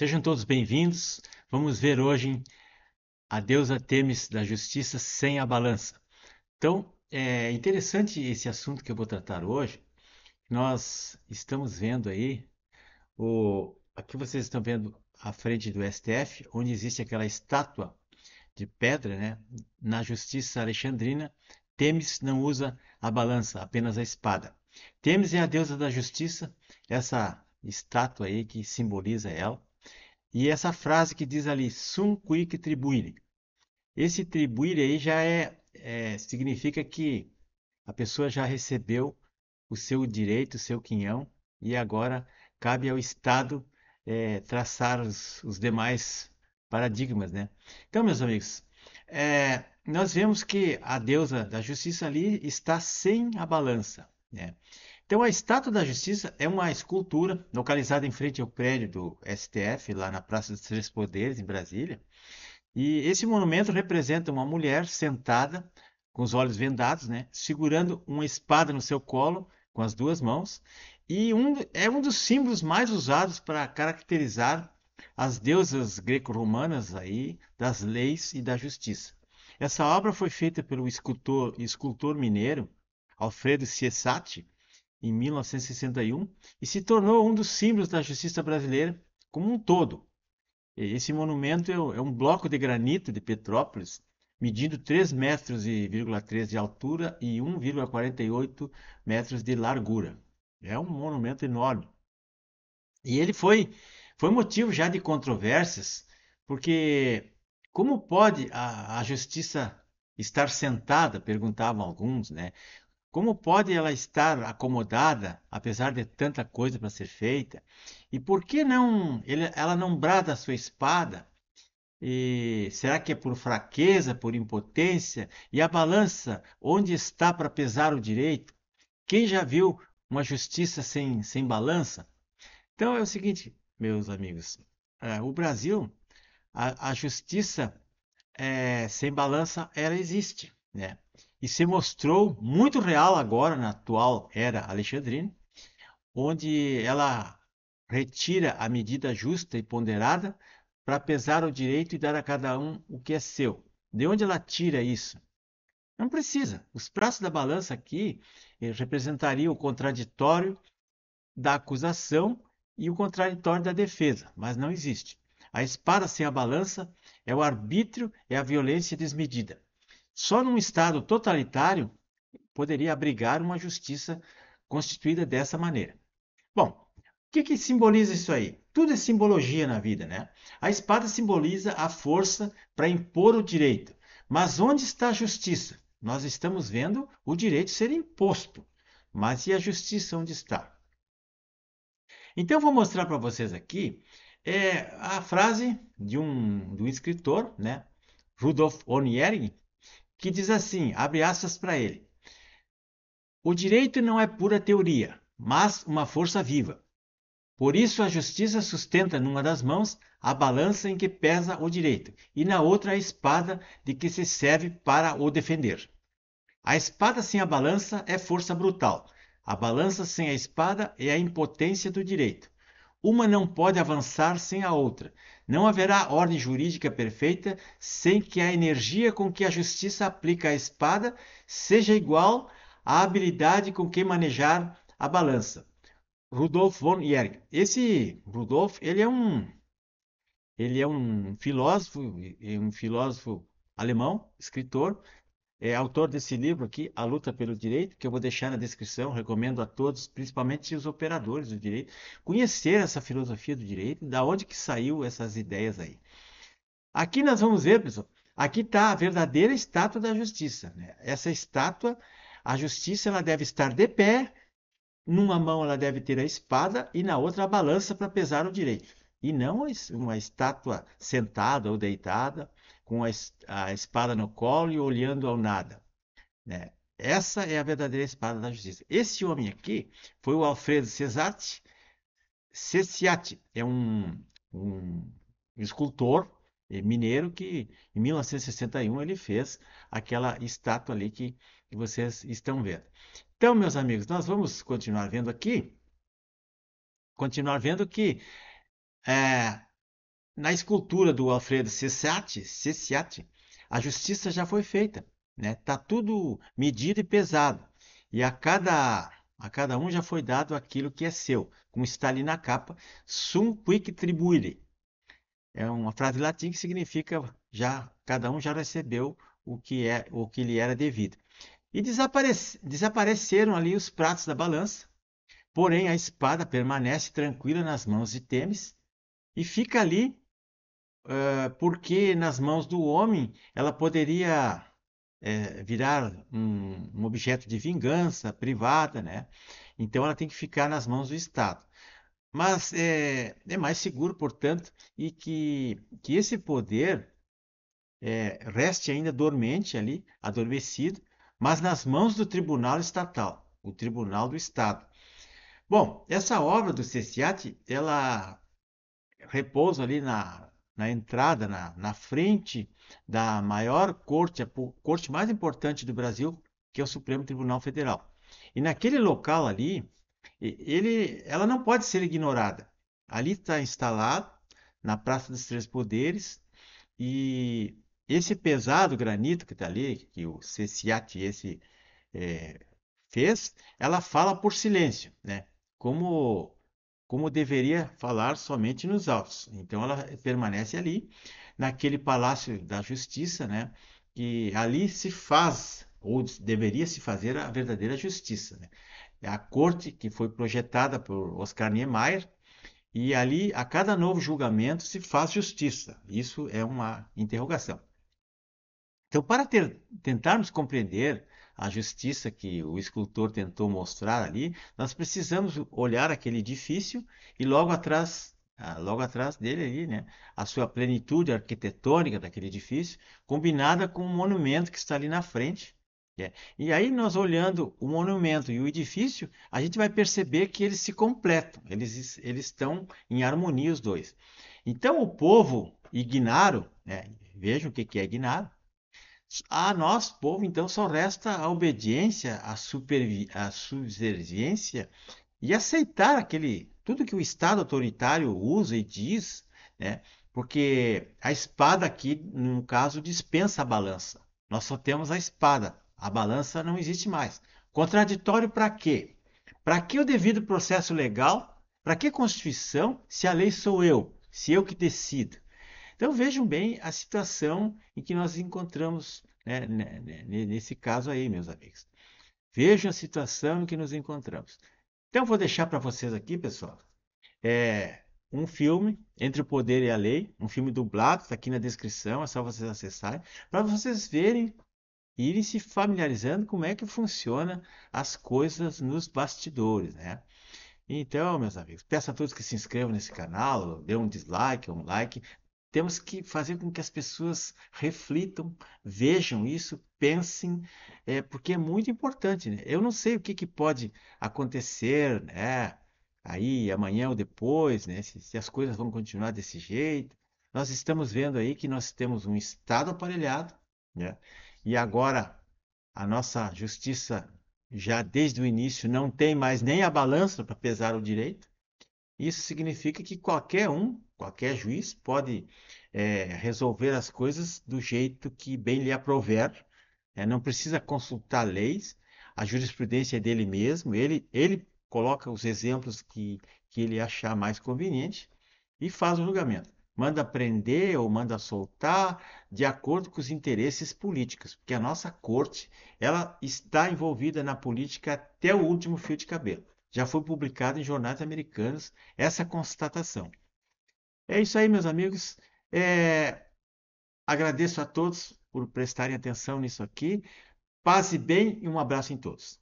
Sejam todos bem-vindos. Vamos ver hoje a deusa Temis da justiça sem a balança. Então, é interessante esse assunto que eu vou tratar hoje. Nós estamos vendo aí o aqui vocês estão vendo à frente do STF, onde existe aquela estátua de pedra, né? Na justiça alexandrina, Temis não usa a balança, apenas a espada. Temis é a deusa da justiça, essa estátua aí que simboliza ela e essa frase que diz ali, sum quic tribuire. Esse tribuire aí já é, é, significa que a pessoa já recebeu o seu direito, o seu quinhão, e agora cabe ao Estado é, traçar os, os, demais paradigmas, né? Então, meus amigos, é, nós vemos que a deusa da justiça ali está sem a balança, né? Então, a Estátua da Justiça é uma escultura localizada em frente ao prédio do STF, lá na Praça dos Três Poderes, em Brasília. E esse monumento representa uma mulher sentada, com os olhos vendados, né, segurando uma espada no seu colo, com as duas mãos, e um, é um dos símbolos mais usados para caracterizar as deusas greco-romanas aí das leis e da justiça. Essa obra foi feita pelo escultor, escultor mineiro Alfredo Ciesati, em 1961 e se tornou um dos símbolos da justiça brasileira como um todo. Esse monumento é, é um bloco de granito de Petrópolis, medindo 3,3 metros e de altura e 1,48 metros de largura. É um monumento enorme. E ele foi, foi motivo já de controvérsias, porque como pode a, a justiça estar sentada? Perguntavam alguns, né? Como pode ela estar acomodada, apesar de tanta coisa para ser feita? E por que não ele, ela não brada a sua espada? E será que é por fraqueza, por impotência? E a balança, onde está para pesar o direito? Quem já viu uma justiça sem, sem balança? Então é o seguinte, meus amigos: é, o Brasil, a, a justiça é, sem balança, ela existe, né? e se mostrou muito real agora na atual era alexandrina, onde ela retira a medida justa e ponderada para pesar o direito e dar a cada um o que é seu. De onde ela tira isso? Não precisa. Os prazos da balança aqui eh, representariam o contraditório da acusação e o contraditório da defesa, mas não existe. A espada sem a balança é o arbítrio, é a violência desmedida. Só num Estado totalitário poderia abrigar uma justiça constituída dessa maneira. Bom, o que, que simboliza isso aí? Tudo é simbologia na vida, né? A espada simboliza a força para impor o direito. Mas onde está a justiça? Nós estamos vendo o direito ser imposto. Mas e a justiça onde está? Então, eu vou mostrar para vocês aqui é, a frase de um, de um escritor, né? Rudolf Oniering, que diz assim, abre aspas para ele. O direito não é pura teoria, mas uma força viva. Por isso a justiça sustenta numa das mãos a balança em que pesa o direito, e na outra a espada de que se serve para o defender. A espada sem a balança é força brutal. A balança sem a espada é a impotência do direito. Uma não pode avançar sem a outra. Não haverá ordem jurídica perfeita sem que a energia com que a justiça aplica a espada seja igual à habilidade com que manejar a balança. Rudolf von Jerg. Esse Rudolf, ele é um ele é um filósofo, um filósofo alemão, escritor, é autor desse livro aqui, A Luta pelo Direito, que eu vou deixar na descrição, recomendo a todos, principalmente os operadores do direito, conhecer essa filosofia do direito, da onde que saiu essas ideias aí. Aqui nós vamos ver, pessoal, aqui está a verdadeira estátua da justiça. Né? Essa estátua, a justiça ela deve estar de pé, numa mão ela deve ter a espada e na outra a balança para pesar o direito. E não uma estátua sentada ou deitada, com a, espada no colo e olhando ao nada. Né? Essa é a verdadeira espada da justiça. Esse homem aqui foi o Alfredo Cesati. Cesati é um, um escultor eh, mineiro que em 1961 ele fez aquela estátua ali que, que, vocês estão vendo. Então, meus amigos, nós vamos continuar vendo aqui, continuar vendo que é, na escultura do Alfredo Ceciati, a justiça já foi feita. Né? Tá tudo medido e pesado. E a cada, a cada um já foi dado aquilo que é seu, como está ali na capa, sum quic tribuire. É uma frase latim que significa já cada um já recebeu o que é o que lhe era devido. E desaparece, desapareceram ali os pratos da balança, porém a espada permanece tranquila nas mãos de Temis e fica ali ah, porque nas mãos do homem ela poderia é, virar um, um, objeto de vingança privada, né? Então ela tem que ficar nas mãos do Estado. Mas é, é mais seguro, portanto, e que, que esse poder é, reste ainda dormente ali, adormecido, mas nas mãos do tribunal estatal, o tribunal do Estado. Bom, essa obra do Ceciati, ela repousa ali na na entrada, na, na frente da maior corte, a corte mais importante do Brasil, que é o Supremo Tribunal Federal. E naquele local ali, ele, ela não pode ser ignorada. Ali está instalado, na Praça dos Três Poderes, e esse pesado granito que está ali, que o Ceciati esse, é, fez, ela fala por silêncio, né? Como como deveria falar somente nos autos. Então ela permanece ali, naquele palácio da justiça, né? Que ali se faz, ou deveria se fazer, a verdadeira justiça. Né? É a corte que foi projetada por Oscar Niemeyer, e ali, a cada novo julgamento, se faz justiça. Isso é uma interrogação. Então, para ter, tentarmos compreender a justiça que o escultor tentou mostrar ali, nós precisamos olhar aquele edifício e logo atrás ah, logo atrás dele ali, né, a sua plenitude arquitetônica daquele edifício, combinada com o monumento que está ali na frente. Né. E aí nós olhando o monumento e o edifício, a gente vai perceber que eles se completam, eles, eles estão em harmonia os dois. Então o povo ignaro, né, vejam o que é ignaro, a ah, nós, povo, então, só resta a obediência, a, a subserviência e aceitar aquele tudo que o Estado autoritário usa e diz, né? porque a espada aqui, no caso, dispensa a balança. Nós só temos a espada, a balança não existe mais. Contraditório para quê? Para que o devido processo legal? Para que Constituição se a lei sou eu, se eu que decido? Então vejam bem a situação em que nós encontramos né, né, né nesse caso aí, meus amigos. Vejam a situação em que nos encontramos. Então vou deixar para vocês aqui, pessoal, é, um filme entre o poder e a lei, um filme dublado, está aqui na descrição, é só vocês acessarem, para vocês verem e irem se familiarizando como é que funciona as coisas nos bastidores, né? Então, meus amigos, peço a todos que se inscrevam nesse canal, dê um dislike, um like, temos que fazer com que as pessoas reflitam, vejam isso, pensem, é, porque é muito importante. Né? Eu não sei o que, que pode acontecer né? aí amanhã ou depois, né? se, se as coisas vão continuar desse jeito. Nós estamos vendo aí que nós temos um Estado aparelhado, né? e agora a nossa justiça já desde o início não tem mais nem a balança para pesar o direito. Isso significa que qualquer um Qualquer juiz pode é, resolver as coisas do jeito que bem lhe aprover, é, não precisa consultar leis, a jurisprudência é dele mesmo, ele, ele coloca os exemplos que, que ele achar mais conveniente e faz o julgamento. Manda prender ou manda soltar de acordo com os interesses políticos, porque a nossa corte ela está envolvida na política até o último fio de cabelo. Já foi publicado em jornais americanos essa constatação. É isso aí, meus amigos. É... Agradeço a todos por prestarem atenção nisso aqui. Paz e bem e um abraço em todos.